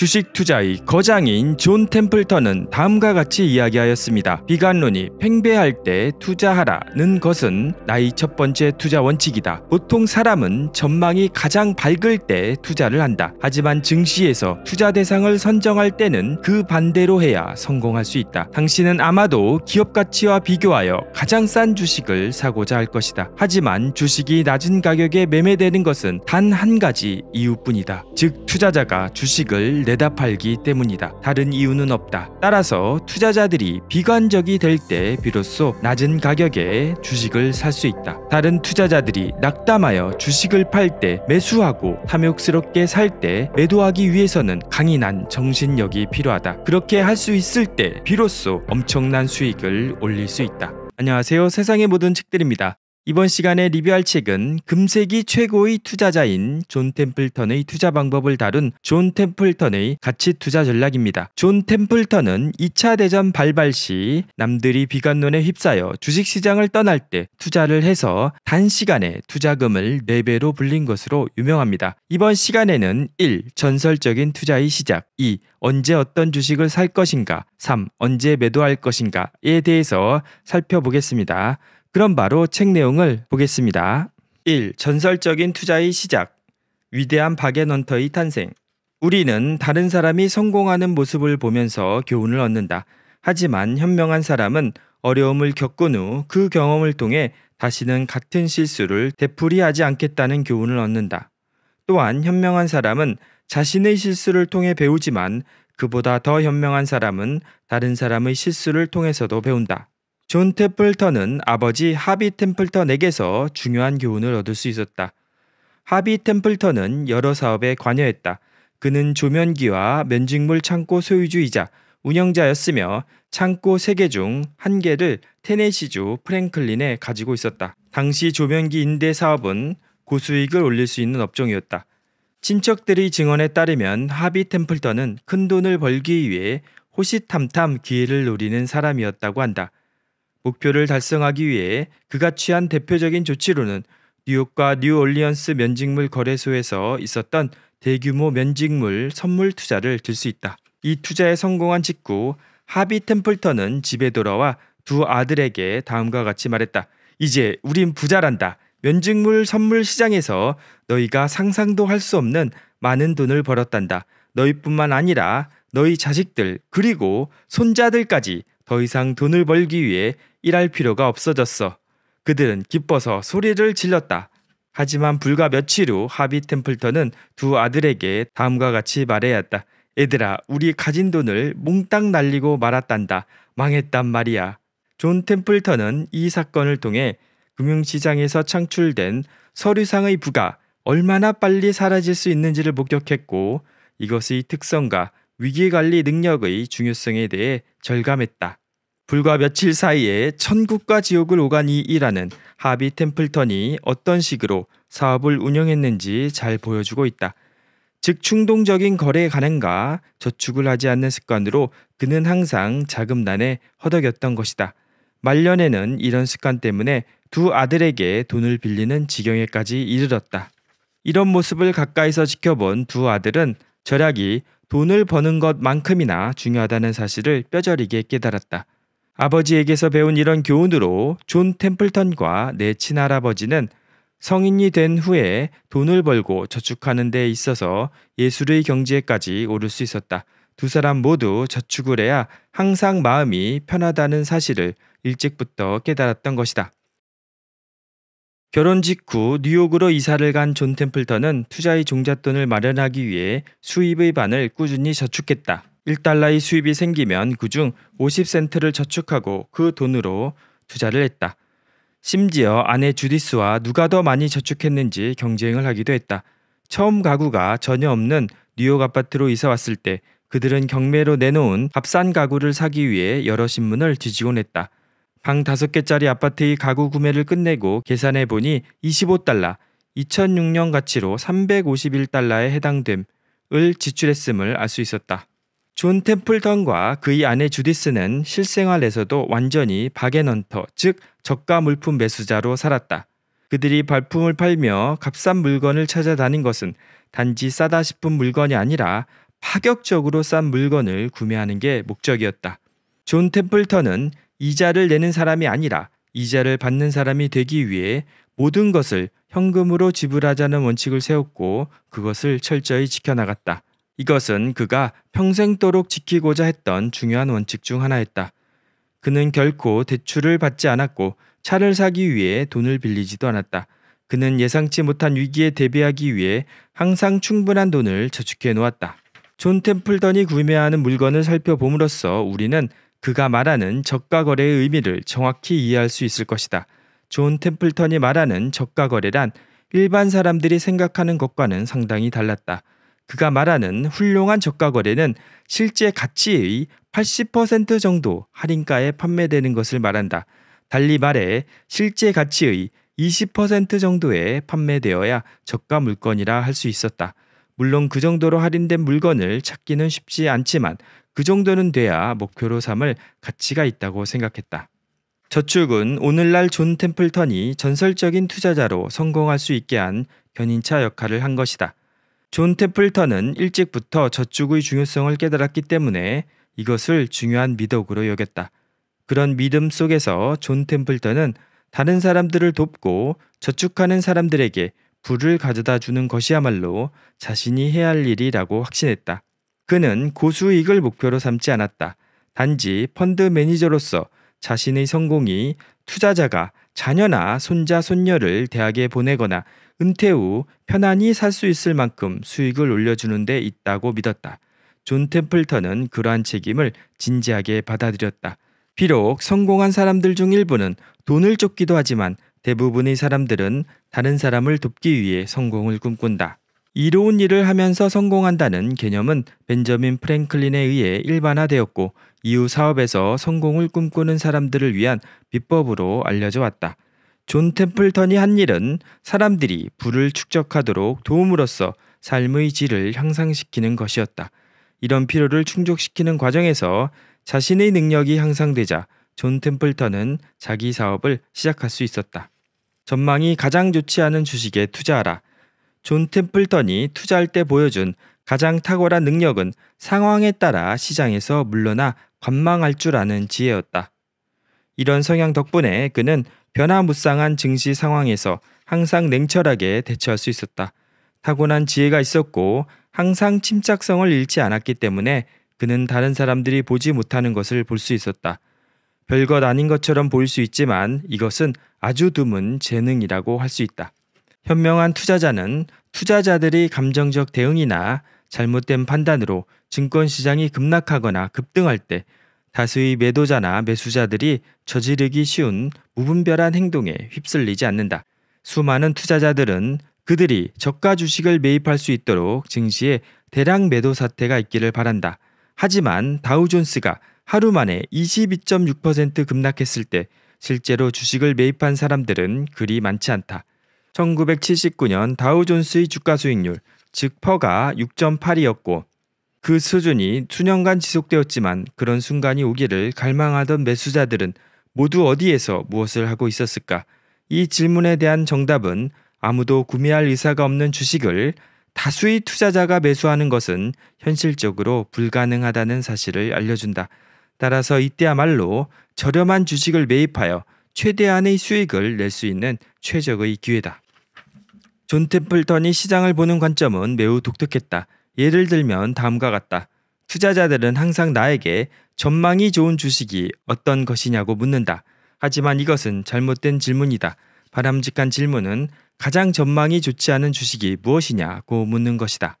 주식 투자의 거장인 존 템플턴은 다음과 같이 이야기하였습니다. 비관론이 팽배할 때 투자하라는 것은 나의 첫 번째 투자 원칙이다. 보통 사람은 전망이 가장 밝을 때 투자를 한다. 하지만 증시에서 투자 대상을 선정할 때는 그 반대로 해야 성공할 수 있다. 당신은 아마도 기업 가치와 비교하여 가장 싼 주식을 사고자 할 것이다. 하지만 주식이 낮은 가격에 매매되는 것은 단 한 가지 이유뿐이다. 즉 투자자가 주식을 내다 팔기 때문이다. 다른 이유는 없다. 따라서 투자자들이 비관적이 될 때 비로소 낮은 가격에 주식을 살 수 있다. 다른 투자자들이 낙담하여 주식을 팔 때 매수하고 탐욕스럽게 살 때 매도하기 위해서는 강인한 정신력이 필요하다. 그렇게 할 수 있을 때 비로소 엄청난 수익을 올릴 수 있다. 안녕하세요. 세상의 모든 책들입니다. 이번 시간에 리뷰할 책은 금세기 최고의 투자자인 존 템플턴의 투자 방법을 다룬 존 템플턴의 가치 투자 전략입니다. 존 템플턴은 2차 대전 발발 시 남들이 비관론에 휩싸여 주식시장을 떠날 때 투자를 해서 단시간에 투자금을 4배로 불린 것으로 유명합니다. 이번 시간에는 1. 전설적인 투자의 시작 2. 언제 어떤 주식을 살 것인가 3. 언제 매도할 것인가에 대해서 살펴보겠습니다. 그럼 바로 책 내용을 보겠습니다. 1. 전설적인 투자의 시작. 위대한 박앤넌터의 탄생. 우리는 다른 사람이 성공하는 모습을 보면서 교훈을 얻는다. 하지만 현명한 사람은 어려움을 겪은 후 그 경험을 통해 다시는 같은 실수를 되풀이하지 않겠다는 교훈을 얻는다. 또한 현명한 사람은 자신의 실수를 통해 배우지만 그보다 더 현명한 사람은 다른 사람의 실수를 통해서도 배운다. 존 템플턴은 아버지 하비 템플턴에게서 중요한 교훈을 얻을 수 있었다. 하비 템플턴은 여러 사업에 관여했다. 그는 조면기와 면직물 창고 소유주이자 운영자였으며 창고 3개 중 1개를 테네시주 프랭클린에 가지고 있었다. 당시 조면기 인대 사업은 고수익을 올릴 수 있는 업종이었다. 친척들이 증언에 따르면 하비 템플턴은 큰 돈을 벌기 위해 호시탐탐 기회를 노리는 사람이었다고 한다. 목표를 달성하기 위해 그가 취한 대표적인 조치로는 뉴욕과 뉴올리언스 면직물 거래소에서 있었던 대규모 면직물 선물 투자를 들 수 있다. 이 투자에 성공한 직후 하비 템플턴은 집에 돌아와 두 아들에게 다음과 같이 말했다. 이제 우린 부자란다. 면직물 선물 시장에서 너희가 상상도 할 수 없는 많은 돈을 벌었단다. 너희뿐만 아니라 너희 자식들 그리고 손자들까지 더 이상 돈을 벌기 위해 일할 필요가 없어졌어. 그들은 기뻐서 소리를 질렀다. 하지만 불과 며칠 후 하비 템플턴은 두 아들에게 다음과 같이 말해야 했다. 얘들아, 우리 가진 돈을 몽땅 날리고 말았단다. 망했단 말이야. 존 템플턴은 이 사건을 통해 금융시장에서 창출된 서류상의 부가 얼마나 빨리 사라질 수 있는지를 목격했고 이것의 특성과 위기관리 능력의 중요성에 대해 절감했다. 불과 며칠 사이에 천국과 지옥을 오간 이 일하는 하비 템플턴이 어떤 식으로 사업을 운영했는지 잘 보여주고 있다. 즉 충동적인 거래에 관행과 저축을 하지 않는 습관으로 그는 항상 자금난에 허덕였던 것이다. 말년에는 이런 습관 때문에 두 아들에게 돈을 빌리는 지경에까지 이르렀다. 이런 모습을 가까이서 지켜본 두 아들은 절약이 돈을 버는 것만큼이나 중요하다는 사실을 뼈저리게 깨달았다. 아버지에게서 배운 이런 교훈으로 존 템플턴과 내 친할아버지는 성인이 된 후에 돈을 벌고 저축하는 데 있어서 예술의 경지에까지 오를 수 있었다. 두 사람 모두 저축을 해야 항상 마음이 편하다는 사실을 일찍부터 깨달았던 것이다. 결혼 직후 뉴욕으로 이사를 간 존 템플턴은 투자의 종잣돈을 마련하기 위해 수입의 반을 꾸준히 저축했다. 1달러의 수입이 생기면 그 중 50센트를 저축하고 그 돈으로 투자를 했다. 심지어 아내 주디스와 누가 더 많이 저축했는지 경쟁을 하기도 했다. 처음 가구가 전혀 없는 뉴욕 아파트로 이사 왔을 때 그들은 경매로 내놓은 값싼 가구를 사기 위해 여러 신문을 뒤지곤 했다. 방 5개짜리 아파트의 가구 구매를 끝내고 계산해 보니 25달러, 2006년 가치로 351달러에 해당됨을 지출했음을 알 수 있었다. 존 템플턴과 그의 아내 주디스는 실생활에서도 완전히 바게넌터, 즉 저가 물품 매수자로 살았다. 그들이 발품을 팔며 값싼 물건을 찾아다닌 것은 단지 싸다 싶은 물건이 아니라 파격적으로 싼 물건을 구매하는 게 목적이었다. 존 템플턴은 이자를 내는 사람이 아니라 이자를 받는 사람이 되기 위해 모든 것을 현금으로 지불하자는 원칙을 세웠고 그것을 철저히 지켜나갔다. 이것은 그가 평생도록 지키고자 했던 중요한 원칙 중 하나였다. 그는 결코 대출을 받지 않았고 차를 사기 위해 돈을 빌리지도 않았다. 그는 예상치 못한 위기에 대비하기 위해 항상 충분한 돈을 저축해 놓았다. 존 템플던이 구매하는 물건을 살펴봄으로써 우리는 그가 말하는 저가 거래의 의미를 정확히 이해할 수 있을 것이다. 존 템플턴이 말하는 저가 거래란 일반 사람들이 생각하는 것과는 상당히 달랐다. 그가 말하는 훌륭한 저가 거래는 실제 가치의 80% 정도 할인가에 판매되는 것을 말한다. 달리 말해 실제 가치의 20% 정도에 판매되어야 저가 물건이라 할 수 있었다. 물론 그 정도로 할인된 물건을 찾기는 쉽지 않지만 그 정도는 돼야 목표로 삼을 가치가 있다고 생각했다. 저축은 오늘날 존 템플턴이 전설적인 투자자로 성공할 수 있게 한 견인차 역할을 한 것이다. 존템플턴은 일찍부터 저축의 중요성을 깨달았기 때문에 이것을 중요한 미덕으로 여겼다. 그런 믿음 속에서 존 템플턴은 다른 사람들을 돕고 저축하는 사람들에게 불을 가져다 주는 것이야말로 자신이 해야 할 일이라고 확신했다. 그는 고수익을 목표로 삼지 않았다. 단지 펀드 매니저로서 자신의 성공이 투자자가 자녀나 손자, 손녀를 대학에 보내거나 은퇴 후 편안히 살 수 있을 만큼 수익을 올려주는 데 있다고 믿었다. 존 템플턴은 그러한 책임을 진지하게 받아들였다. 비록 성공한 사람들 중 일부는 돈을 쫓기도 하지만 대부분의 사람들은 다른 사람을 돕기 위해 성공을 꿈꾼다. 이로운 일을 하면서 성공한다는 개념은 벤저민 프랭클린에 의해 일반화되었고 이후 사업에서 성공을 꿈꾸는 사람들을 위한 비법으로 알려져 왔다. 존 템플턴이 한 일은 사람들이 부를 축적하도록 도움으로써 삶의 질을 향상시키는 것이었다. 이런 필요를 충족시키는 과정에서 자신의 능력이 향상되자 존 템플턴은 자기 사업을 시작할 수 있었다. 전망이 가장 좋지 않은 주식에 투자하라. 존 템플턴이 투자할 때 보여준 가장 탁월한 능력은 상황에 따라 시장에서 물러나 관망할 줄 아는 지혜였다. 이런 성향 덕분에 그는 변화무쌍한 증시 상황에서 항상 냉철하게 대처할 수 있었다. 타고난 지혜가 있었고 항상 침착성을 잃지 않았기 때문에 그는 다른 사람들이 보지 못하는 것을 볼 수 있었다. 별것 아닌 것처럼 보일 수 있지만 이것은 아주 드문 재능이라고 할 수 있다. 현명한 투자자는 투자자들이 감정적 대응이나 잘못된 판단으로 증권 시장이 급락하거나 급등할 때 다수의 매도자나 매수자들이 저지르기 쉬운 무분별한 행동에 휩쓸리지 않는다. 수많은 투자자들은 그들이 저가 주식을 매입할 수 있도록 증시에 대량 매도 사태가 있기를 바란다. 하지만 다우존스가 하루 만에 22.6% 급락했을 때 실제로 주식을 매입한 사람들은 그리 많지 않다. 1979년 다우존스의 주가 수익률, 즉 퍼가 6.8이었고 그 수준이 수년간 지속되었지만 그런 순간이 오기를 갈망하던 매수자들은 모두 어디에서 무엇을 하고 있었을까? 이 질문에 대한 정답은 아무도 구매할 의사가 없는 주식을 다수의 투자자가 매수하는 것은 현실적으로 불가능하다는 사실을 알려준다. 따라서 이때야말로 저렴한 주식을 매입하여 최대한의 수익을 낼 수 있는 최적의 기회다. 존 템플턴이 시장을 보는 관점은 매우 독특했다. 예를 들면 다음과 같다. 투자자들은 항상 나에게 전망이 좋은 주식이 어떤 것이냐고 묻는다. 하지만 이것은 잘못된 질문이다. 바람직한 질문은 가장 전망이 좋지 않은 주식이 무엇이냐고 묻는 것이다.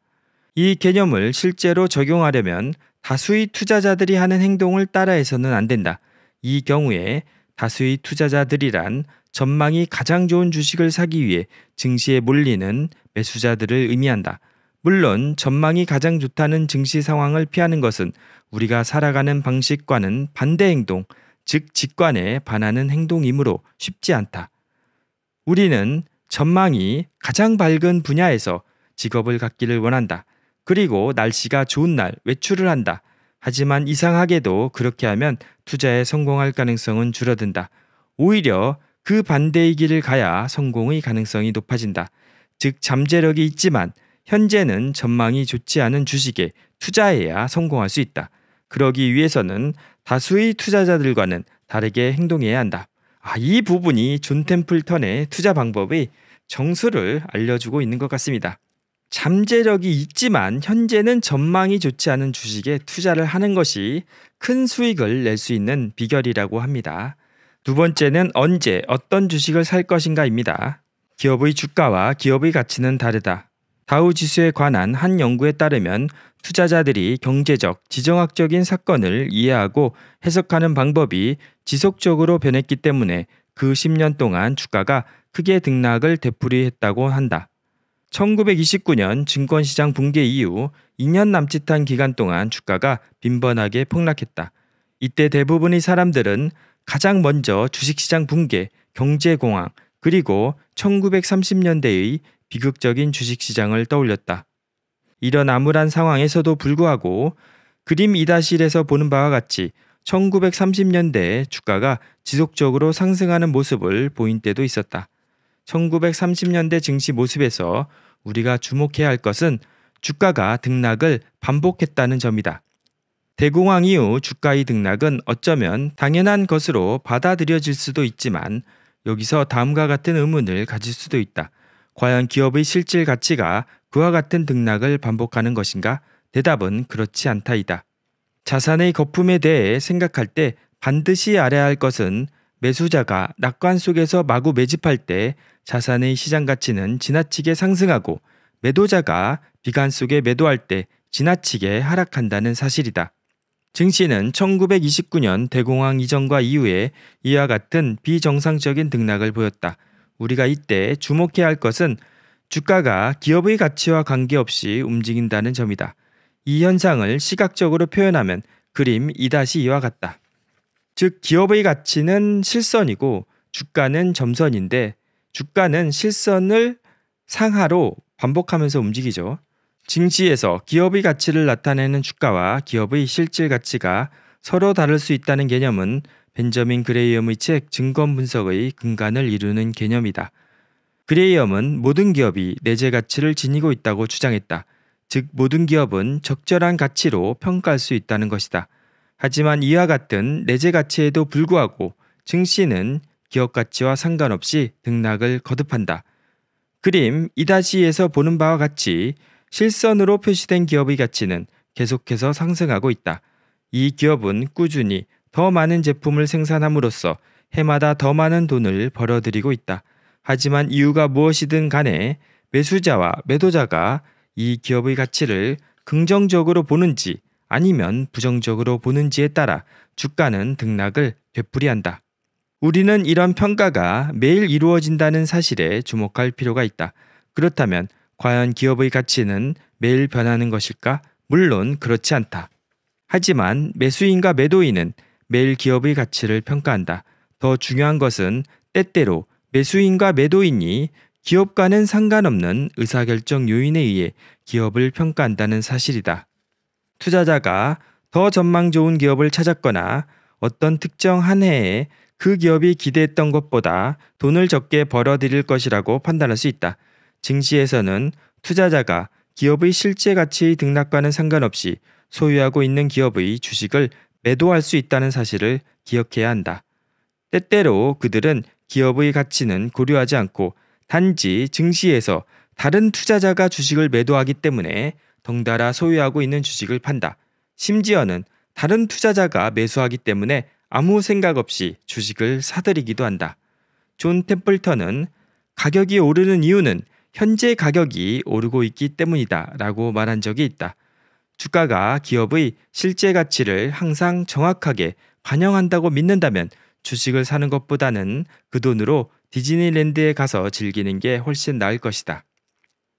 이 개념을 실제로 적용하려면 다수의 투자자들이 하는 행동을 따라해서는 안 된다. 이 경우에 다수의 투자자들이란 전망이 가장 좋은 주식을 사기 위해 증시에 몰리는 매수자들을 의미한다. 물론 전망이 가장 좋다는 증시 상황을 피하는 것은 우리가 살아가는 방식과는 반대 행동, 즉 직관에 반하는 행동이므로 쉽지 않다. 우리는 전망이 가장 밝은 분야에서 직업을 갖기를 원한다. 그리고 날씨가 좋은 날 외출을 한다. 하지만 이상하게도 그렇게 하면 투자에 성공할 가능성은 줄어든다. 오히려 그 반대의 길을 가야 성공의 가능성이 높아진다. 즉 잠재력이 있지만 현재는 전망이 좋지 않은 주식에 투자해야 성공할 수 있다. 그러기 위해서는 다수의 투자자들과는 다르게 행동해야 한다. 아, 이 부분이 존 템플턴의 투자 방법의 정수를 알려주고 있는 것 같습니다. 잠재력이 있지만 현재는 전망이 좋지 않은 주식에 투자를 하는 것이 큰 수익을 낼 수 있는 비결이라고 합니다. 두 번째는 언제 어떤 주식을 살 것인가입니다. 기업의 주가와 기업의 가치는 다르다. 다우 지수에 관한 한 연구에 따르면 투자자들이 경제적, 지정학적인 사건을 이해하고 해석하는 방법이 지속적으로 변했기 때문에 그 10년 동안 주가가 크게 등락을 되풀이했다고 한다. 1929년 증권시장 붕괴 이후 2년 남짓한 기간 동안 주가가 빈번하게 폭락했다. 이때 대부분의 사람들은 가장 먼저 주식시장 붕괴, 경제공황, 그리고 1930년대의 비극적인 주식시장을 떠올렸다. 이런 암울한 상황에서도 불구하고 그림 이다실에서 보는 바와 같이 1930년대에 주가가 지속적으로 상승하는 모습을 보인 때도 있었다. 1930년대 증시 모습에서 우리가 주목해야 할 것은 주가가 등락을 반복했다는 점이다. 대공황 이후 주가의 등락은 어쩌면 당연한 것으로 받아들여질 수도 있지만 여기서 다음과 같은 의문을 가질 수도 있다. 과연 기업의 실질 가치가 그와 같은 등락을 반복하는 것인가? 대답은 그렇지 않다이다. 자산의 거품에 대해 생각할 때 반드시 알아야 할 것은 매수자가 낙관 속에서 마구 매집할 때 자산의 시장 가치는 지나치게 상승하고 매도자가 비관 속에 매도할 때 지나치게 하락한다는 사실이다. 증시는 1929년 대공황 이전과 이후에 이와 같은 비정상적인 등락을 보였다. 우리가 이때 주목해야 할 것은 주가가 기업의 가치와 관계없이 움직인다는 점이다. 이 현상을 시각적으로 표현하면 그림 2-2와 같다. 즉 기업의 가치는 실선이고 주가는 점선인데 주가는 실선을 상하로 반복하면서 움직이죠. 증시에서 기업의 가치를 나타내는 주가와 기업의 실질 가치가 서로 다를 수 있다는 개념은 벤저민 그레이엄의 책 증권 분석의 근간을 이루는 개념이다. 그레이엄은 모든 기업이 내재 가치를 지니고 있다고 주장했다. 즉 모든 기업은 적절한 가치로 평가할 수 있다는 것이다. 하지만 이와 같은 내재 가치에도 불구하고 증시는 기업 가치와 상관없이 등락을 거듭한다. 그림 2-2에서 보는 바와 같이 실선으로 표시된 기업의 가치는 계속해서 상승하고 있다. 이 기업은 꾸준히 더 많은 제품을 생산함으로써 해마다 더 많은 돈을 벌어들이고 있다. 하지만 이유가 무엇이든 간에 매수자와 매도자가 이 기업의 가치를 긍정적으로 보는지 아니면 부정적으로 보는지에 따라 주가는 등락을 되풀이한다. 우리는 이런 평가가 매일 이루어진다는 사실에 주목할 필요가 있다. 그렇다면 과연 기업의 가치는 매일 변하는 것일까? 물론 그렇지 않다. 하지만 매수인과 매도인은 매일 기업의 가치를 평가한다. 더 중요한 것은 때때로 매수인과 매도인이 기업과는 상관없는 의사결정 요인에 의해 기업을 평가한다는 사실이다. 투자자가 더 전망 좋은 기업을 찾았거나 어떤 특정 한 해에 그 기업이 기대했던 것보다 돈을 적게 벌어들일 것이라고 판단할 수 있다. 증시에서는 투자자가 기업의 실제 가치의 등락과는 상관없이 소유하고 있는 기업의 주식을 매도할 수 있다는 사실을 기억해야 한다. 때때로 그들은 기업의 가치는 고려하지 않고 단지 증시에서 다른 투자자가 주식을 매도하기 때문에 덩달아 소유하고 있는 주식을 판다. 심지어는 다른 투자자가 매수하기 때문에 아무 생각 없이 주식을 사들이기도 한다. 존 템플턴은 가격이 오르는 이유는 현재 가격이 오르고 있기 때문이다 라고 말한 적이 있다. 주가가 기업의 실제 가치를 항상 정확하게 반영한다고 믿는다면 주식을 사는 것보다는 그 돈으로 디즈니랜드에 가서 즐기는 게 훨씬 나을 것이다.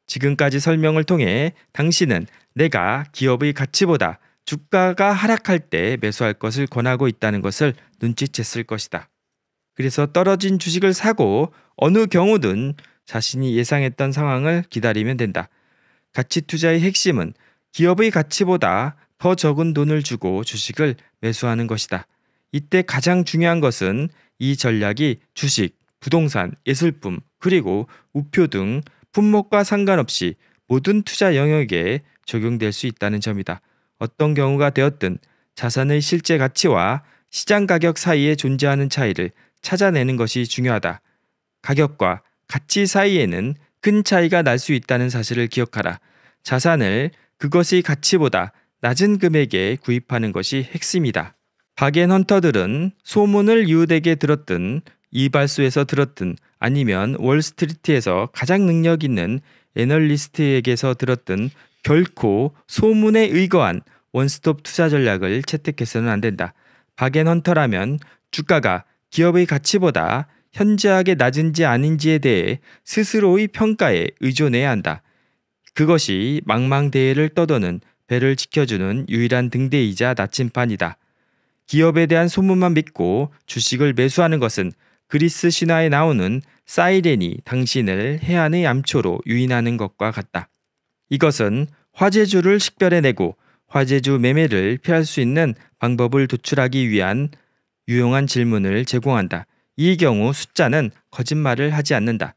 지금까지 설명을 통해 당신은 내가 기업의 가치보다 주가가 하락할 때 매수할 것을 권하고 있다는 것을 눈치챘을 것이다. 그래서 떨어진 주식을 사고 어느 경우든 자신이 예상했던 상황을 기다리면 된다. 가치 투자의 핵심은 기업의 가치보다 더 적은 돈을 주고 주식을 매수하는 것이다. 이때 가장 중요한 것은 이 전략이 주식, 부동산, 예술품, 그리고 우표 등 품목과 상관없이 모든 투자 영역에 적용될 수 있다는 점이다. 어떤 경우가 되었든 자산의 실제 가치와 시장 가격 사이에 존재하는 차이를 찾아내는 것이 중요하다. 가격과 가치 사이에는 큰 차이가 날 수 있다는 사실을 기억하라. 자산을 그것이 가치보다 낮은 금액에 구입하는 것이 핵심이다. 박앤 헌터들은 소문을 유웃에게 들었든 이발소에서 들었든 아니면 월스트리트에서 가장 능력 있는 애널리스트에게서 들었든 결코 소문에 의거한 원스톱 투자 전략을 채택해서는 안 된다. 박앤 헌터라면 주가가 기업의 가치보다 현저하게 낮은지 아닌지에 대해 스스로의 평가에 의존해야 한다. 그것이 망망대해를 떠도는 배를 지켜주는 유일한 등대이자 나침판이다. 기업에 대한 소문만 믿고 주식을 매수하는 것은 그리스 신화에 나오는 사이렌이 당신을 해안의 암초로 유인하는 것과 같다. 이것은 화재주를 식별해내고 화재주 매매를 피할 수 있는 방법을 도출하기 위한 유용한 질문을 제공한다. 이 경우 숫자는 거짓말을 하지 않는다.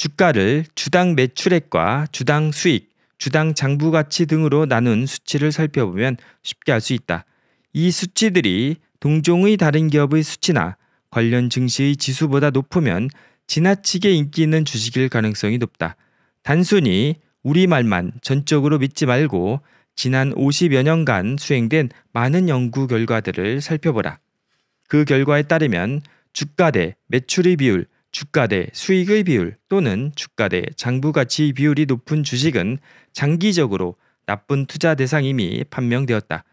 주가를 주당 매출액과 주당 수익, 주당 장부 가치 등으로 나눈 수치를 살펴보면 쉽게 알 수 있다. 이 수치들이 동종의 다른 기업의 수치나 관련 증시의 지수보다 높으면 지나치게 인기 있는 주식일 가능성이 높다. 단순히 우리말만 전적으로 믿지 말고 지난 50여 년간 수행된 많은 연구 결과들을 살펴보라. 그 결과에 따르면 주가 대 매출의 비율, 주가 대 수익의 비율 또는 주가 대 장부 가치 비율이 높은 주식은 장기적으로 나쁜 투자 대상임이 판명되었다.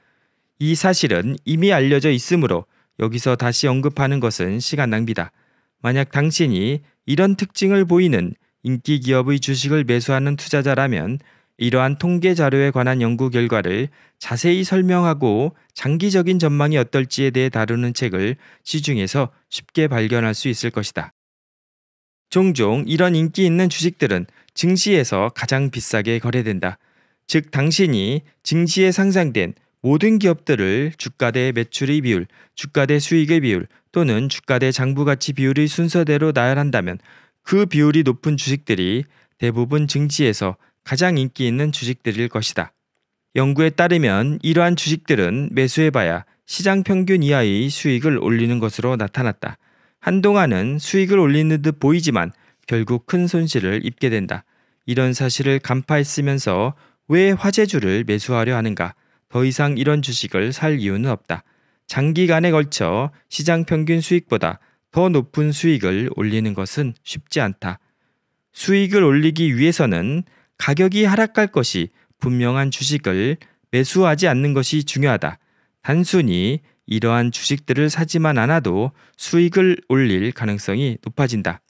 이 사실은 이미 알려져 있으므로 여기서 다시 언급하는 것은 시간 낭비다. 만약 당신이 이런 특징을 보이는 인기 기업의 주식을 매수하는 투자자라면 이러한 통계 자료에 관한 연구 결과를 자세히 설명하고 장기적인 전망이 어떨지에 대해 다루는 책을 시중에서 쉽게 발견할 수 있을 것이다. 종종 이런 인기 있는 주식들은 증시에서 가장 비싸게 거래된다. 즉 당신이 증시에 상장된 모든 기업들을 주가 대 매출의 비율, 주가 대 수익의 비율 또는 주가 대 장부 가치 비율의 순서대로 나열한다면 그 비율이 높은 주식들이 대부분 증시에서 가장 인기 있는 주식들일 것이다. 연구에 따르면 이러한 주식들은 매수해봐야 시장 평균 이하의 수익을 올리는 것으로 나타났다. 한동안은 수익을 올리는 듯 보이지만 결국 큰 손실을 입게 된다. 이런 사실을 간파했으면서 왜 화재주를 매수하려 하는가? 더 이상 이런 주식을 살 이유는 없다. 장기간에 걸쳐 시장 평균 수익보다 더 높은 수익을 올리는 것은 쉽지 않다. 수익을 올리기 위해서는 가격이 하락할 것이 분명한 주식을 매수하지 않는 것이 중요하다. 단순히 이러한 주식들을 사지만 않아도 수익을 올릴 가능성이 높아진다.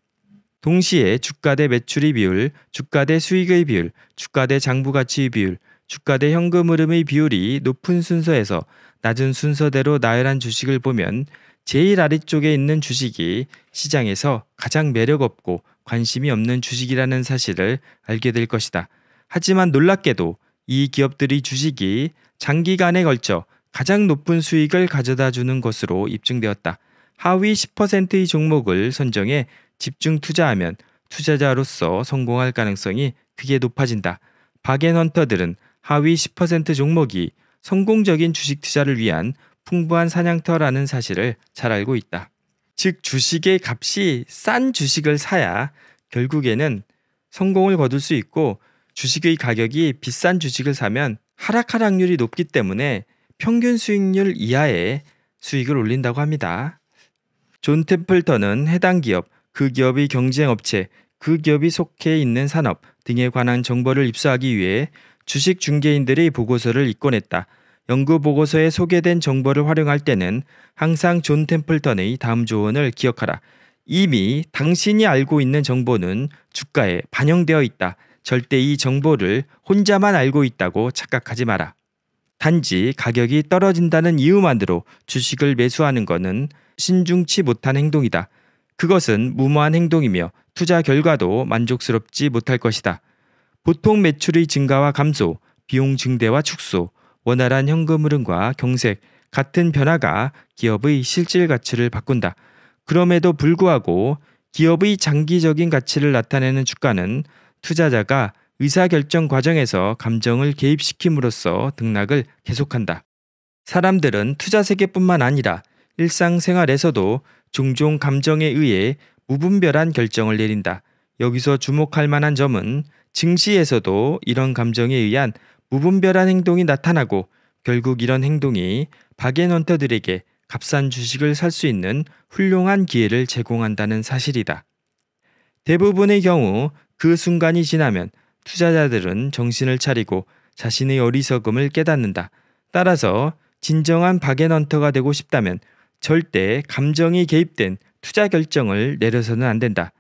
동시에 주가 대매출이 비율, 주가 대 수익의 비율, 주가 대 장부 가치의 비율, 주가 대 현금 흐름의 비율이 높은 순서에서 낮은 순서대로 나열한 주식을 보면 제일 아래쪽에 있는 주식이 시장에서 가장 매력 없고 관심이 없는 주식이라는 사실을 알게 될 것이다. 하지만 놀랍게도 이 기업들의 주식이 장기간에 걸쳐 가장 높은 수익을 가져다 주는 것으로 입증되었다. 하위 10%의 종목을 선정해 집중 투자하면 투자자로서 성공할 가능성이 크게 높아진다. 박앤헌터들은 하위 10% 종목이 성공적인 주식 투자를 위한 풍부한 사냥터라는 사실을 잘 알고 있다. 즉 주식의 값이 싼 주식을 사야 결국에는 성공을 거둘 수 있고 주식의 가격이 비싼 주식을 사면 하락 하락률이 높기 때문에 평균 수익률 이하의 수익을 올린다고 합니다. 존 템플턴은 해당 기업, 그 기업의 경쟁 업체, 그 기업이 속해 있는 산업 등에 관한 정보를 입수하기 위해 주식 중개인들의 보고서를 입건했다. 연구 보고서에 소개된 정보를 활용할 때는 항상 존 템플턴의 다음 조언을 기억하라. 이미 당신이 알고 있는 정보는 주가에 반영되어 있다. 절대 이 정보를 혼자만 알고 있다고 착각하지 마라. 단지 가격이 떨어진다는 이유만으로 주식을 매수하는 것은 신중치 못한 행동이다. 그것은 무모한 행동이며 투자 결과도 만족스럽지 못할 것이다. 보통 매출의 증가와 감소, 비용 증대와 축소, 원활한 현금 흐름과 경색 같은 변화가 기업의 실질 가치를 바꾼다. 그럼에도 불구하고 기업의 장기적인 가치를 나타내는 주가는 투자자가 의사결정 과정에서 감정을 개입시킴으로써 등락을 계속한다. 사람들은 투자 세계뿐만 아니라 일상생활에서도 종종 감정에 의해 무분별한 결정을 내린다. 여기서 주목할 만한 점은 증시에서도 이런 감정에 의한 무분별한 행동이 나타나고 결국 이런 행동이 박앤헌터들에게 값싼 주식을 살 수 있는 훌륭한 기회를 제공한다는 사실이다. 대부분의 경우 그 순간이 지나면 투자자들은 정신을 차리고 자신의 어리석음을 깨닫는다. 따라서 진정한 바겐헌터가 되고 싶다면 절대 감정이 개입된 투자 결정을 내려서는 안 된다.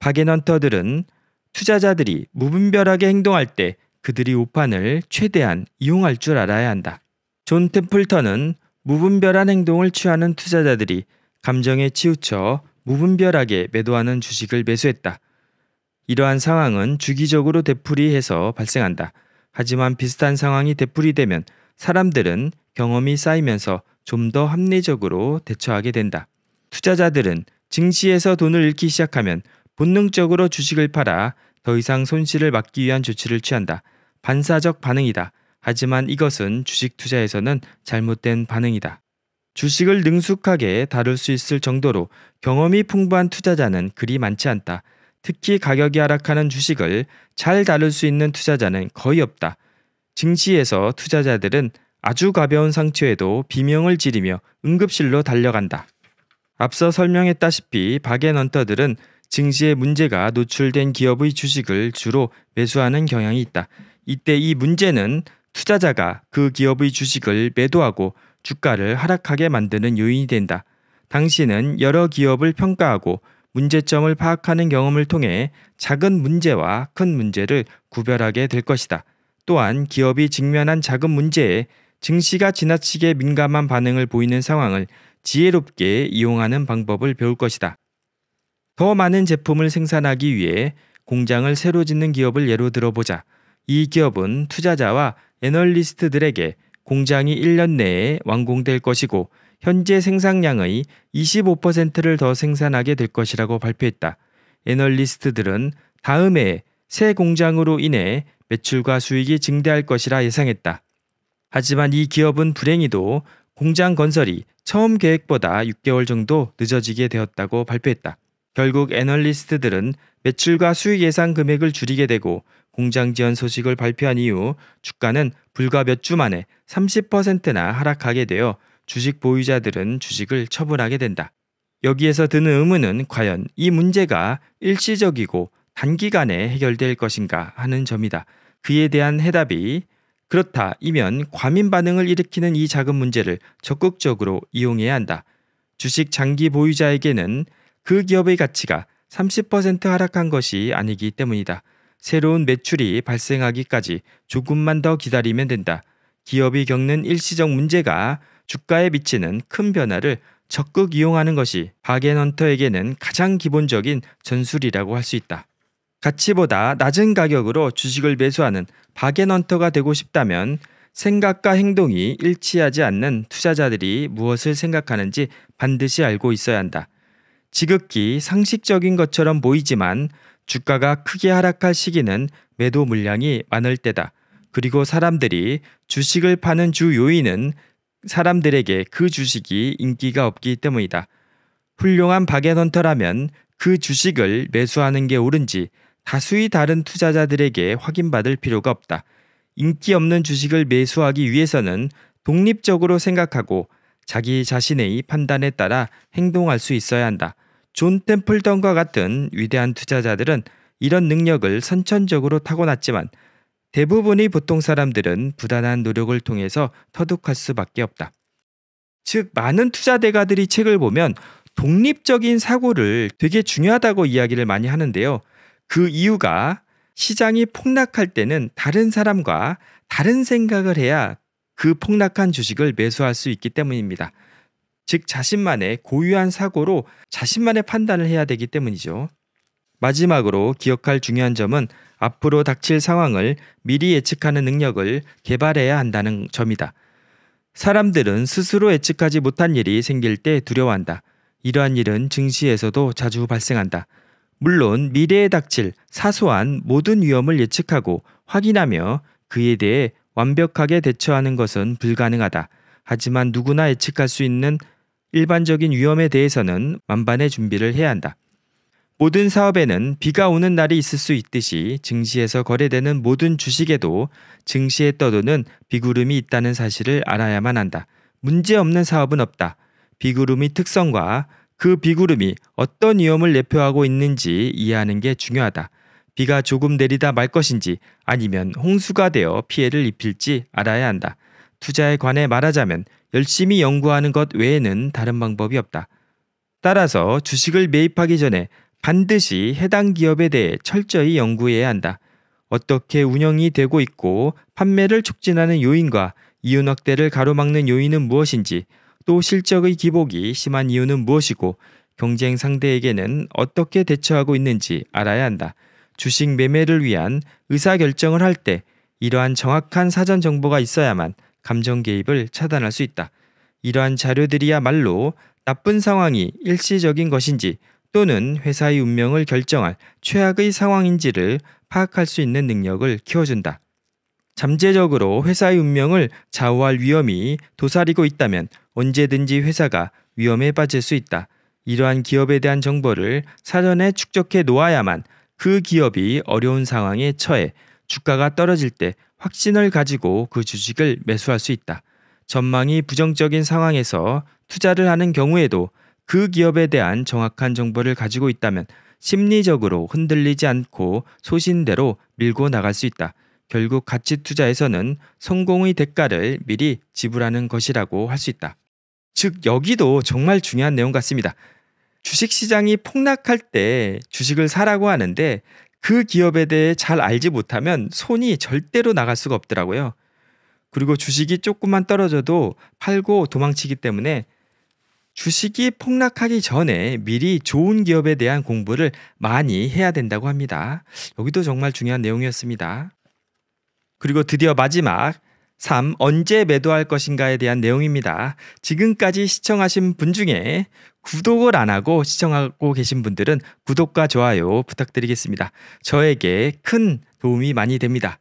바겐헌터들은 투자자들이 무분별하게 행동할 때 그들이 오판을 최대한 이용할 줄 알아야 한다. 존 템플턴은 무분별한 행동을 취하는 투자자들이 감정에 치우쳐 무분별하게 매도하는 주식을 매수했다. 이러한 상황은 주기적으로 되풀이해서 발생한다. 하지만 비슷한 상황이 되풀이되면 사람들은 경험이 쌓이면서 좀 더 합리적으로 대처하게 된다. 투자자들은 증시에서 돈을 잃기 시작하면 본능적으로 주식을 팔아 더 이상 손실을 막기 위한 조치를 취한다. 반사적 반응이다. 하지만 이것은 주식 투자에서는 잘못된 반응이다. 주식을 능숙하게 다룰 수 있을 정도로 경험이 풍부한 투자자는 그리 많지 않다. 특히 가격이 하락하는 주식을 잘 다룰 수 있는 투자자는 거의 없다. 증시에서 투자자들은 아주 가벼운 상처에도 비명을 지르며 응급실로 달려간다. 앞서 설명했다시피 박앤 헌터들은 증시에 문제가 노출된 기업의 주식을 주로 매수하는 경향이 있다. 이때 이 문제는 투자자가 그 기업의 주식을 매도하고 주가를 하락하게 만드는 요인이 된다. 당신은 여러 기업을 평가하고 문제점을 파악하는 경험을 통해 작은 문제와 큰 문제를 구별하게 될 것이다. 또한 기업이 직면한 작은 문제에 증시가 지나치게 민감한 반응을 보이는 상황을 지혜롭게 이용하는 방법을 배울 것이다. 더 많은 제품을 생산하기 위해 공장을 새로 짓는 기업을 예로 들어보자. 이 기업은 투자자와 애널리스트들에게 공장이 1년 내에 완공될 것이고 현재 생산량의 25%를 더 생산하게 될 것이라고 발표했다. 애널리스트들은 다음 해에 새 공장으로 인해 매출과 수익이 증대할 것이라 예상했다. 하지만 이 기업은 불행히도 공장 건설이 처음 계획보다 6개월 정도 늦어지게 되었다고 발표했다. 결국 애널리스트들은 매출과 수익 예상 금액을 줄이게 되고 공장 지연 소식을 발표한 이후 주가는 불과 몇 주 만에 30%나 하락하게 되어 주식 보유자들은 주식을 처분하게 된다. 여기에서 드는 의문은 과연 이 문제가 일시적이고 단기간에 해결될 것인가 하는 점이다. 그에 대한 해답이 그렇다 이면 과민 반응을 일으키는 이 작은 문제를 적극적으로 이용해야 한다. 주식 장기 보유자에게는 그 기업의 가치가 30% 하락한 것이 아니기 때문이다. 새로운 매출이 발생하기까지 조금만 더 기다리면 된다. 기업이 겪는 일시적 문제가 주가에 미치는 큰 변화를 적극 이용하는 것이 바겐헌터에게는 가장 기본적인 전술이라고 할 수 있다. 가치보다 낮은 가격으로 주식을 매수하는 바겐헌터가 되고 싶다면 생각과 행동이 일치하지 않는 투자자들이 무엇을 생각하는지 반드시 알고 있어야 한다. 지극히 상식적인 것처럼 보이지만 주가가 크게 하락할 시기는 매도 물량이 많을 때다. 그리고 사람들이 주식을 파는 주 요인은 사람들에게 그 주식이 인기가 없기 때문이다. 훌륭한 바게헌터라면 그 주식을 매수하는 게 옳은지 다수의 다른 투자자들에게 확인받을 필요가 없다. 인기 없는 주식을 매수하기 위해서는 독립적으로 생각하고 자기 자신의 판단에 따라 행동할 수 있어야 한다. 존 템플턴과 같은 위대한 투자자들은 이런 능력을 선천적으로 타고났지만 대부분의 보통 사람들은 부단한 노력을 통해서 터득할 수밖에 없다. 즉 많은 투자 대가들이 책을 보면 독립적인 사고를 되게 중요하다고 이야기를 많이 하는데요. 그 이유가 시장이 폭락할 때는 다른 사람과 다른 생각을 해야 그 폭락한 주식을 매수할 수 있기 때문입니다. 즉 자신만의 고유한 사고로 자신만의 판단을 해야 되기 때문이죠. 마지막으로 기억할 중요한 점은 앞으로 닥칠 상황을 미리 예측하는 능력을 개발해야 한다는 점이다. 사람들은 스스로 예측하지 못한 일이 생길 때 두려워한다. 이러한 일은 증시에서도 자주 발생한다. 물론 미래에 닥칠 사소한 모든 위험을 예측하고 확인하며 그에 대해 완벽하게 대처하는 것은 불가능하다. 하지만 누구나 예측할 수 있는 일반적인 위험에 대해서는 만반의 준비를 해야 한다. 모든 사업에는 비가 오는 날이 있을 수 있듯이 증시에서 거래되는 모든 주식에도 증시에 떠도는 비구름이 있다는 사실을 알아야만 한다. 문제없는 사업은 없다. 비구름의 특성과 그 비구름이 어떤 위험을 내표하고 있는지 이해하는 게 중요하다. 비가 조금 내리다 말 것인지 아니면 홍수가 되어 피해를 입힐지 알아야 한다. 투자에 관해 말하자면 열심히 연구하는 것 외에는 다른 방법이 없다. 따라서 주식을 매입하기 전에 반드시 해당 기업에 대해 철저히 연구해야 한다. 어떻게 운영이 되고 있고 판매를 촉진하는 요인과 이윤 확대를 가로막는 요인은 무엇인지 또 실적의 기복이 심한 이유는 무엇이고 경쟁 상대에게는 어떻게 대처하고 있는지 알아야 한다. 주식 매매를 위한 의사결정을 할 때 이러한 정확한 사전 정보가 있어야만 감정 개입을 차단할 수 있다. 이러한 자료들이야말로 나쁜 상황이 일시적인 것인지 또는 회사의 운명을 결정할 최악의 상황인지를 파악할 수 있는 능력을 키워준다. 잠재적으로 회사의 운명을 좌우할 위험이 도사리고 있다면 언제든지 회사가 위험에 빠질 수 있다. 이러한 기업에 대한 정보를 사전에 축적해 놓아야만 그 기업이 어려운 상황에 처해 주가가 떨어질 때 확신을 가지고 그 주식을 매수할 수 있다. 전망이 부정적인 상황에서 투자를 하는 경우에도 그 기업에 대한 정확한 정보를 가지고 있다면 심리적으로 흔들리지 않고 소신대로 밀고 나갈 수 있다. 결국 가치 투자에서는 성공의 대가를 미리 지불하는 것이라고 할 수 있다. 즉, 여기도 정말 중요한 내용 같습니다. 주식 시장이 폭락할 때 주식을 사라고 하는데 그 기업에 대해 잘 알지 못하면 손이 절대로 나갈 수가 없더라고요. 그리고 주식이 조금만 떨어져도 팔고 도망치기 때문에 주식이 폭락하기 전에 미리 좋은 기업에 대한 공부를 많이 해야 된다고 합니다. 여기도 정말 중요한 내용이었습니다. 그리고 드디어 마지막 3. 언제 매도할 것인가에 대한 내용입니다. 지금까지 시청하신 분 중에 구독을 안 하고 시청하고 계신 분들은 구독과 좋아요 부탁드리겠습니다. 저에게 큰 도움이 많이 됩니다.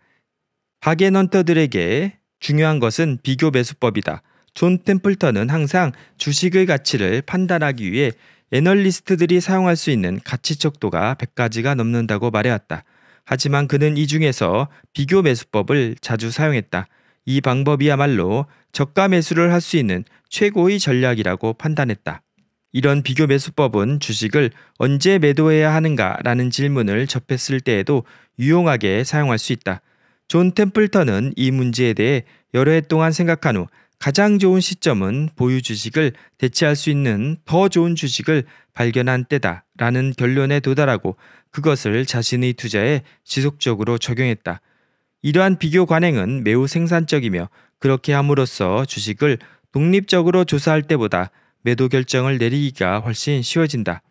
박앤헌터들에게 중요한 것은 비교 매수법이다. 존 템플턴은 항상 주식의 가치를 판단하기 위해 애널리스트들이 사용할 수 있는 가치 척도가 100가지가 넘는다고 말해왔다. 하지만 그는 이 중에서 비교 매수법을 자주 사용했다. 이 방법이야말로 저가 매수를 할 수 있는 최고의 전략이라고 판단했다. 이런 비교 매수법은 주식을 언제 매도해야 하는가라는 질문을 접했을 때에도 유용하게 사용할 수 있다. 존 템플턴은 이 문제에 대해 여러 해 동안 생각한 후 가장 좋은 시점은 보유 주식을 대체할 수 있는 더 좋은 주식을 발견한 때다 라는 결론에 도달하고 그것을 자신의 투자에 지속적으로 적용했다. 이러한 비교 관행은 매우 생산적이며 그렇게 함으로써 주식을 독립적으로 조사할 때보다 매도 결정을 내리기가 훨씬 쉬워진다.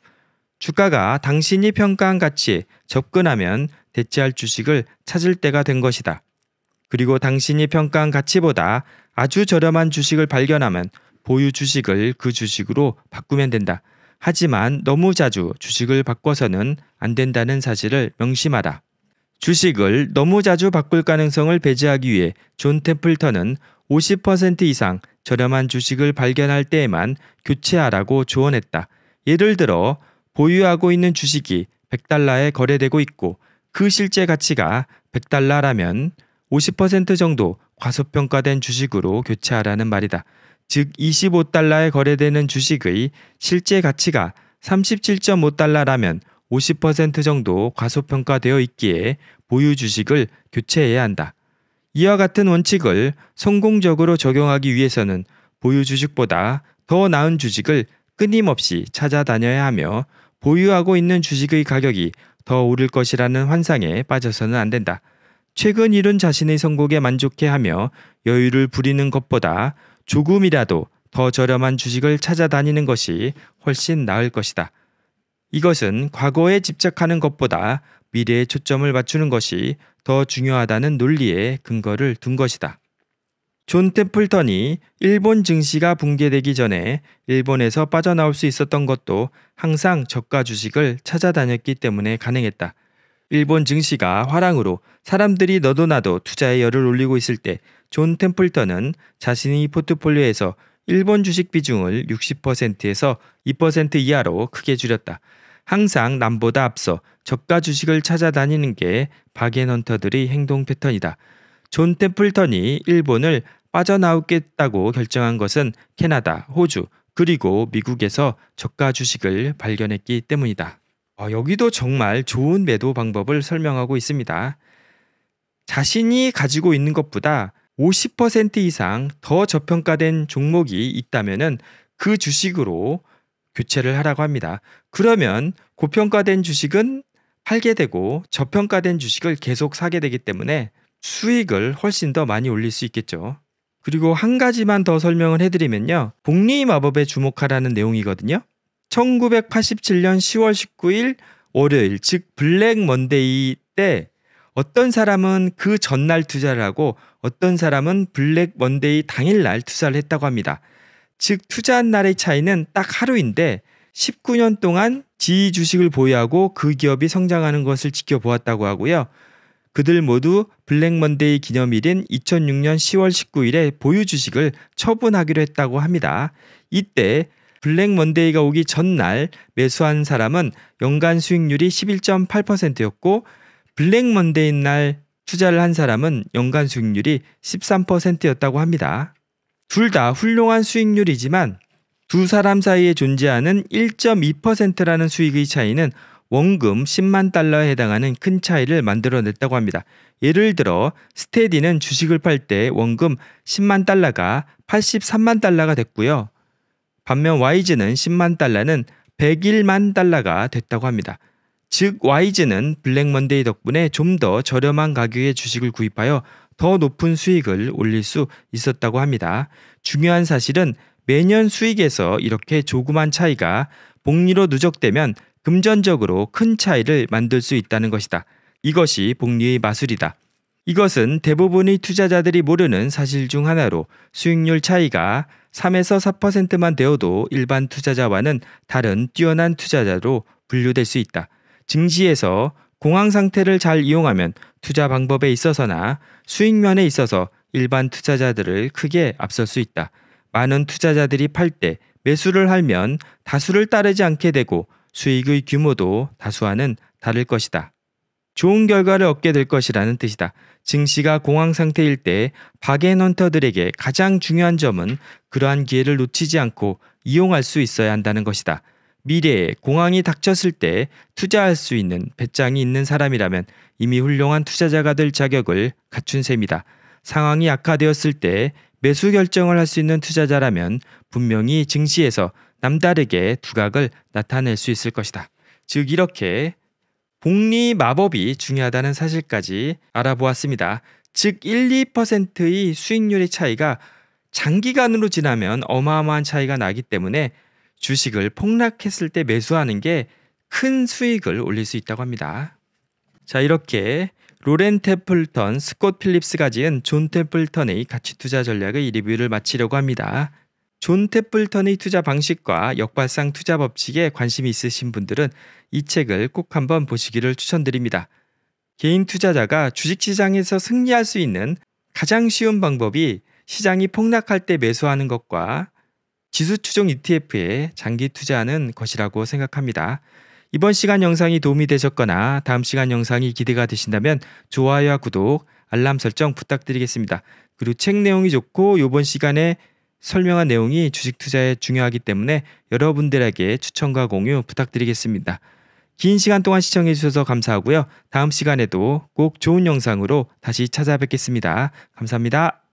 주가가 당신이 평가한 가치에 접근하면 대체할 주식을 찾을 때가 된 것이다. 그리고 당신이 평가한 가치보다 아주 저렴한 주식을 발견하면 보유 주식을 그 주식으로 바꾸면 된다. 하지만 너무 자주 주식을 바꿔서는 안 된다는 사실을 명심하라. 주식을 너무 자주 바꿀 가능성을 배제하기 위해 존 템플턴은 50% 이상 저렴한 주식을 발견할 때에만 교체하라고 조언했다. 예를 들어 보유하고 있는 주식이 100달러에 거래되고 있고 그 실제 가치가 100달러라면 50% 정도 과소평가된 주식으로 교체하라는 말이다. 즉 25달러에 거래되는 주식의 실제 가치가 37.5달러라면 50% 정도 과소평가되어 있기에 보유 주식을 교체해야 한다. 이와 같은 원칙을 성공적으로 적용하기 위해서는 보유 주식보다 더 나은 주식을 끊임없이 찾아다녀야 하며 보유하고 있는 주식의 가격이 더 오를 것이라는 환상에 빠져서는 안 된다. 최근 이룬 자신의 성공에 만족해하며 여유를 부리는 것보다 조금이라도 더 저렴한 주식을 찾아다니는 것이 훨씬 나을 것이다. 이것은 과거에 집착하는 것보다 미래에 초점을 맞추는 것이 더 중요하다는 논리에 근거를 둔 것이다. 존 템플턴이 일본 증시가 붕괴되기 전에 일본에서 빠져나올 수 있었던 것도 항상 저가 주식을 찾아다녔기 때문에 가능했다. 일본 증시가 화랑으로 사람들이 너도나도 투자에 열을 올리고 있을 때 존 템플턴은 자신이 포트폴리오에서 일본 주식 비중을 60%에서 2% 이하로 크게 줄였다. 항상 남보다 앞서 저가 주식을 찾아다니는 게 바겐헌터들의 행동 패턴이다. 존 템플턴이 일본을 빠져나오겠다고 결정한 것은 캐나다, 호주, 그리고 미국에서 저가 주식을 발견했기 때문이다. 어, 여기도 정말 좋은 매도 방법을 설명하고 있습니다. 자신이 가지고 있는 것보다 50% 이상 더 저평가된 종목이 있다면그 주식으로 교체를 하라고 합니다. 그러면 고평가된 주식은 팔게 되고 저평가된 주식을 계속 사게 되기 때문에 수익을 훨씬 더 많이 올릴 수 있겠죠. 그리고 한 가지만 더 설명을 해드리면요. 복리 마법에 주목하라는 내용이거든요. 1987년 10월 19일 월요일 즉 블랙 먼데이 때 어떤 사람은 그 전날 투자를 하고 어떤 사람은 블랙 먼데이 당일날 투자를 했다고 합니다. 즉 투자한 날의 차이는 딱 하루인데 19년 동안 지위 주식을 보유하고 그 기업이 성장하는 것을 지켜보았다고 하고요. 그들 모두 블랙 먼데이 기념일인 2006년 10월 19일에 보유 주식을 처분하기로 했다고 합니다. 이때 블랙 먼데이가 오기 전날 매수한 사람은 연간 수익률이 11.8%였고 블랙 먼데이 날 투자를 한 사람은 연간 수익률이 13%였다고 합니다. 둘 다 훌륭한 수익률이지만 두 사람 사이에 존재하는 1.2%라는 수익의 차이는 원금 10만 달러에 해당하는 큰 차이를 만들어냈다고 합니다. 예를 들어 스테디는 주식을 팔 때 원금 10만 달러가 83만 달러가 됐고요. 반면 YG는 10만 달러는 101만 달러가 됐다고 합니다. 즉 YG는 블랙먼데이 덕분에 좀 더 저렴한 가격의 주식을 구입하여 더 높은 수익을 올릴 수 있었다고 합니다. 중요한 사실은 매년 수익에서 이렇게 조그만 차이가 복리로 누적되면 금전적으로 큰 차이를 만들 수 있다는 것이다. 이것이 복리의 마술이다. 이것은 대부분의 투자자들이 모르는 사실 중 하나로 수익률 차이가 3에서 4%만 되어도 일반 투자자와는 다른 뛰어난 투자자로 분류될 수 있다. 증시에서 공황 상태를 잘 이용하면 투자 방법에 있어서나 수익면에 있어서 일반 투자자들을 크게 앞설 수 있다. 많은 투자자들이 팔 때 매수를 하면 다수를 따르지 않게 되고 수익의 규모도 다수와는 다를 것이다. 좋은 결과를 얻게 될 것이라는 뜻이다. 증시가 공황 상태일 때 바겐헌터들에게 가장 중요한 점은 그러한 기회를 놓치지 않고 이용할 수 있어야 한다는 것이다. 미래에 공황이 닥쳤을 때 투자할 수 있는 배짱이 있는 사람이라면 이미 훌륭한 투자자가 될 자격을 갖춘 셈이다. 상황이 악화되었을 때 매수 결정을 할 수 있는 투자자라면 분명히 증시에서 남다르게 두각을 나타낼 수 있을 것이다. 즉 이렇게 복리 마법이 중요하다는 사실까지 알아보았습니다. 즉 1, 2%의 수익률의 차이가 장기간으로 지나면 어마어마한 차이가 나기 때문에 주식을 폭락했을 때 매수하는 게 큰 수익을 올릴 수 있다고 합니다. 자, 이렇게 로렌 테플턴, 스콧 필립스가 지은 존 테플턴의 가치 투자 전략의 리뷰를 마치려고 합니다. 존 테플턴의 투자 방식과 역발상 투자 법칙에 관심이 있으신 분들은 이 책을 꼭 한번 보시기를 추천드립니다. 개인 투자자가 주식시장에서 승리할 수 있는 가장 쉬운 방법이 시장이 폭락할 때 매수하는 것과 지수 추종 ETF에 장기 투자하는 것이라고 생각합니다. 이번 시간 영상이 도움이 되셨거나 다음 시간 영상이 기대가 되신다면 좋아요와 구독, 알람 설정 부탁드리겠습니다. 그리고 책 내용이 좋고 이번 시간에 설명한 내용이 주식 투자에 중요하기 때문에 여러분들에게 추천과 공유 부탁드리겠습니다. 긴 시간 동안 시청해주셔서 감사하고요. 다음 시간에도 꼭 좋은 영상으로 다시 찾아뵙겠습니다. 감사합니다.